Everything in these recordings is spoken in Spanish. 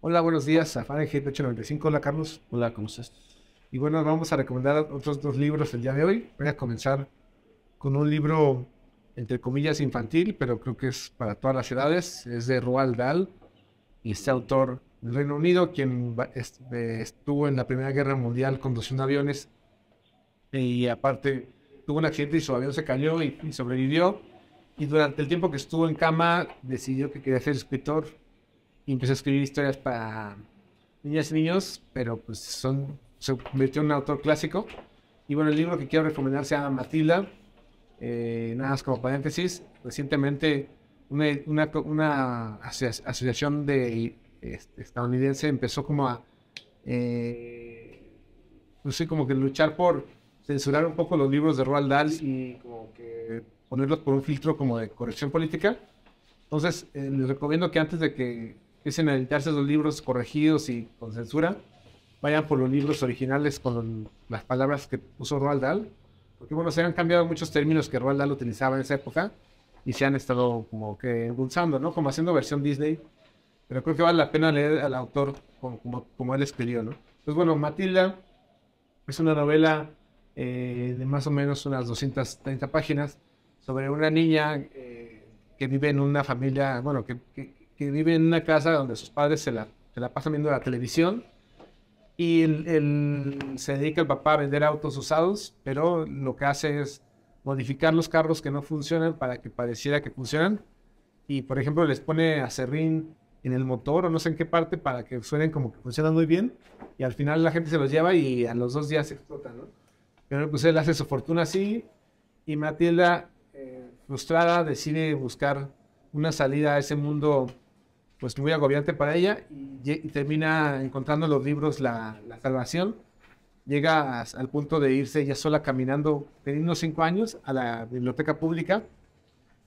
Hola, buenos días a Fahrenheit 895. Hola, Carlos. Hola, ¿cómo estás? Y bueno, vamos a recomendar otros dos libros el día de hoy. Voy a comenzar con un libro, entre comillas, infantil, pero creo que es para todas las edades. Es de Roald Dahl, y este autor del Reino Unido, quien este, estuvo en la Primera Guerra Mundial conduciendo aviones y aparte tuvo un accidente y su avión se cayó y, y sobrevivió. Y durante el tiempo que estuvo en cama decidió que quería ser escritor y empezó a escribir historias para niñas y niños, pero pues son, se convirtió en un autor clásico. Y bueno, el libro que quiero recomendar se llama Matilda. Eh, nada más como paréntesis, recientemente una, una, asociación de, este, estadounidense empezó como a, eh, no sé, como que luchar por censurar un poco los libros de Roald Dahl y como que ponerlos por un filtro como de corrección política. Entonces, eh, les recomiendo que antes de que empiecen editarse los libros corregidos y con censura, vayan por los libros originales con las palabras que puso Roald Dahl, porque bueno, se han cambiado muchos términos que Roald Dahl utilizaba en esa época y se han estado como que endulzando, ¿no? Como haciendo versión Disney, pero creo que vale la pena leer al autor como, él escribió, ¿no? Entonces pues bueno, Matilda es una novela eh, de más o menos unas 230 páginas sobre una niña eh, que vive en una familia, bueno, que, que vive en una casa donde sus padres se la, pasan viendo la televisión y él, se dedica el papá a vender autos usados, pero lo que hace es modificar los carros que no funcionan para que pareciera que funcionan. Y por ejemplo les pone acerrín en el motor o no sé en qué parte para que suenen como que funcionan muy bien y al final la gente se los lleva y a los dos días explotan, ¿no? Pero pues él hace su fortuna así y Matilda, eh, frustrada, decide buscar una salida a ese mundo pues muy agobiante para ella y, termina encontrando los libros la, salvación. Llega al punto de irse ella sola caminando, teniendo cinco años, a la biblioteca pública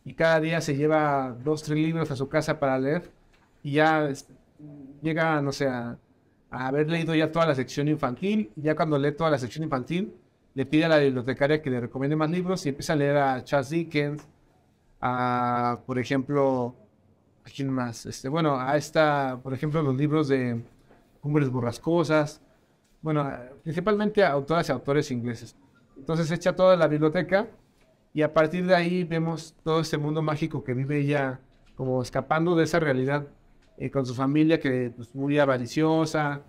y cada día se lleva dos, tres libros a su casa para leer y ya llega, no sé, a, a, haber leído ya toda la sección infantil. Ya cuando lee toda la sección infantil, le pide a la bibliotecaria que le recomiende más libros y empieza a leer a Charles Dickens, a, por ejemplo, ¿A quién más? Este, bueno, a esta, por ejemplo, los libros de Cumbres Borrascosas. Bueno, principalmente a autoras y autores ingleses. Entonces echa toda la biblioteca y a partir de ahí vemos todo ese mundo mágico que vive ella, como escapando de esa realidad eh, con su familia que es pues, muy avariciosa,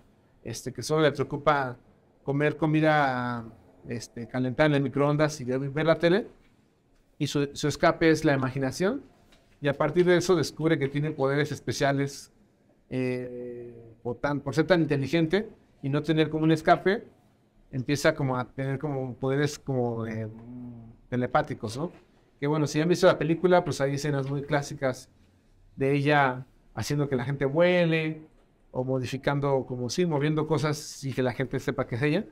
este, que solo le preocupa comer comida este, calentada en el microondas y ver la tele. Y su, su escape es la imaginación y a partir de eso descubre que tiene poderes especiales eh, por, tan, por ser tan inteligente y no tener como un escape, empieza como a tener como poderes como mm, telepáticos, ¿no? Que bueno, si han visto la película, pues hay escenas muy clásicas de ella haciendo que la gente vuele o modificando como sí, moviendo cosas y que la gente sepa que es ella.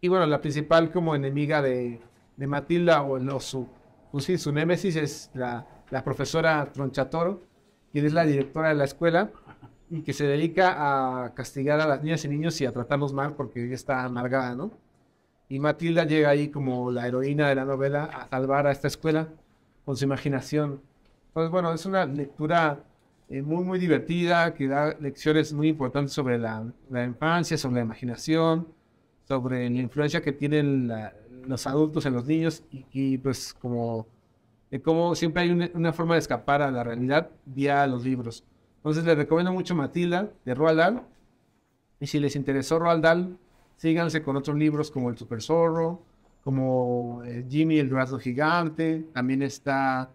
Y bueno, la principal como enemiga de, de Matilda o su, pues sí, su némesis es la, la profesora Tronchatoro, quien es la directora de la escuela y que se dedica a castigar a las niñas y niños y a tratarlos mal porque ella está amargada, ¿no? Y Matilda llega ahí como la heroína de la novela a salvar a esta escuela con su imaginación. Entonces, bueno, es una lectura eh, muy, muy divertida que da lecciones muy importantes sobre la, infancia, sobre la imaginación, sobre la influencia que tienen los adultos en los niños y, y pues como como siempre hay una, forma de escapar a la realidad vía los libros. Entonces les recomiendo mucho Matilda de Roald Dahl. Y si les interesó Roald Dahl, síganse con otros libros como El Super Zorro, como eh, Jimmy el Durazno Gigante, también está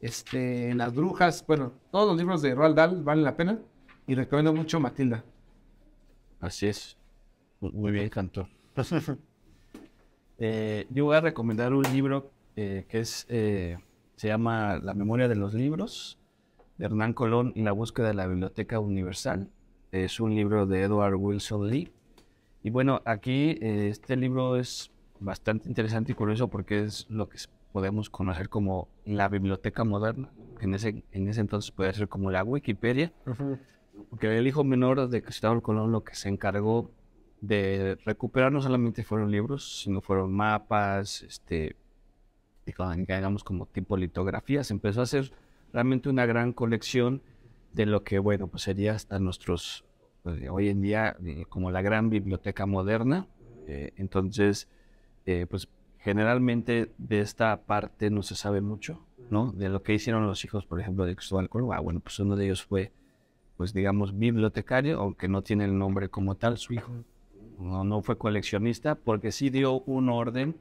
este, Las Brujas. Bueno, todos los libros de Roald Dahl valen la pena y recomiendo mucho Matilda. Así es. Muy bien, cantor. Eh, yo voy a recomendar un libro eh, que es se llama La memoria de los libros, de Hernán Colón y la búsqueda de la Biblioteca Universal. Es un libro de Edward Wilson Lee. Y bueno, aquí eh, este libro es bastante interesante y curioso porque es lo que podemos conocer como la biblioteca moderna. En ese, en ese entonces podía ser como la Wikipedia. Porque el hijo menor de Cristóbal Colón lo que se encargó de recuperar no solamente fueron libros, sino fueron mapas, este, digamos como tipo litografías, empezó a hacer realmente una gran colección de lo que, bueno, pues sería hasta nuestros, pues, hoy en día, eh, como la gran biblioteca moderna. Eh, entonces, eh, pues generalmente de esta parte no se sabe mucho, ¿no? De lo que hicieron los hijos, por ejemplo, de Cristóbal Córdoba. Ah, bueno, pues uno de ellos fue, pues digamos, bibliotecario, aunque no tiene el nombre como tal, su hijo. No, no fue coleccionista, porque sí dio un orden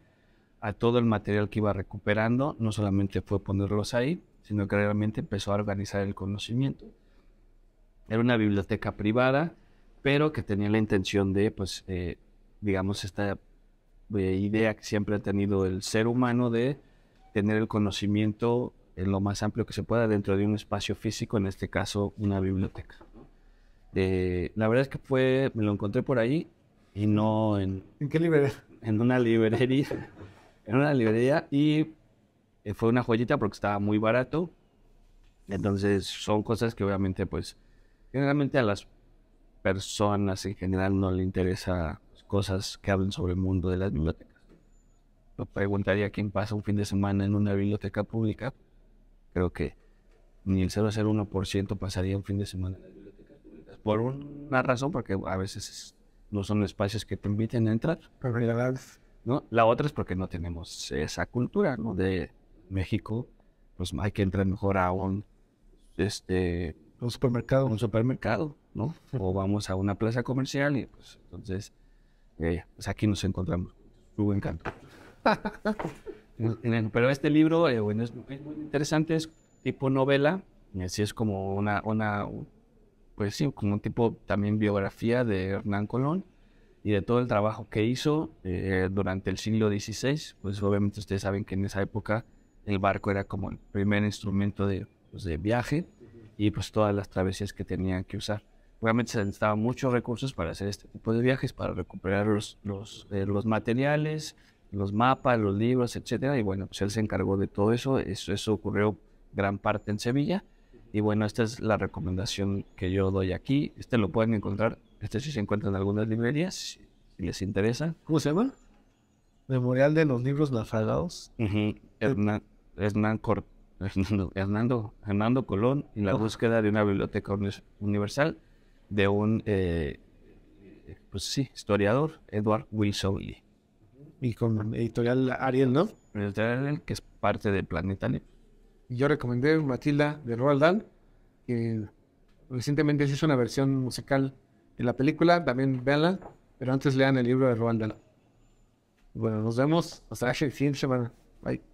a todo el material que iba recuperando, no solamente fue ponerlos ahí, sino que realmente empezó a organizar el conocimiento. Era una biblioteca privada, pero que tenía la intención de, pues, eh, digamos, esta eh, idea que siempre ha tenido el ser humano de tener el conocimiento en lo más amplio que se pueda dentro de un espacio físico, en este caso una biblioteca. Eh, la verdad es que fue, me lo encontré por ahí y no en... ¿En qué librería? En una librería en una librería y eh, fue una joyita porque estaba muy barato. Entonces son cosas que obviamente pues generalmente a las personas en general no le interesa cosas que hablen sobre el mundo de las bibliotecas. Yo preguntaría quién pasa un fin de semana en una biblioteca pública. Creo que ni el 0,01% pasaría un fin de semana en las bibliotecas públicas. Por una razón, porque a veces no son espacios que te inviten a entrar. Pero ¿no? La otra es porque no tenemos esa cultura, ¿no? De México, pues hay que entrar mejor a un, este... Un supermercado. Un supermercado, ¿no? o vamos a una plaza comercial y pues entonces, eh, pues, aquí nos encontramos. Hubo encanto. Pero este libro eh, bueno, es, muy interesante, es tipo novela, es como una, una, pues sí, como un tipo también biografía de Hernán Colón y de todo el trabajo que hizo eh, durante el siglo XVI. Pues obviamente ustedes saben que en esa época el barco era como el primer instrumento de, pues, de viaje y pues todas las travesías que tenían que usar. Obviamente se necesitaban muchos recursos para hacer este tipo de viajes, para recuperar los, los, eh, los materiales, los mapas, los libros, etcétera. Y bueno, pues él se encargó de todo eso. Eso, eso ocurrió gran parte en Sevilla. Y bueno, esta es la recomendación que yo doy aquí. Este lo pueden encontrar este sí se encuentra en algunas librerías, si les interesa. ¿Cómo se llama? Memorial de los Libros Naufragados. Eh, Hernando, Hernando, Colón y la oh. búsqueda de una biblioteca universal de un, eh, pues sí, historiador, Edward Wilson Lee. Y con editorial Ariel, ¿no? Editorial Ariel, que es parte de Y Yo recomendé Matilda de Roald Dahl, que recientemente se hizo una versión musical en la película, también véanla, pero antes lean el libro de Roald Dahl. Bueno, nos vemos hasta fin siguiente semana. Bye.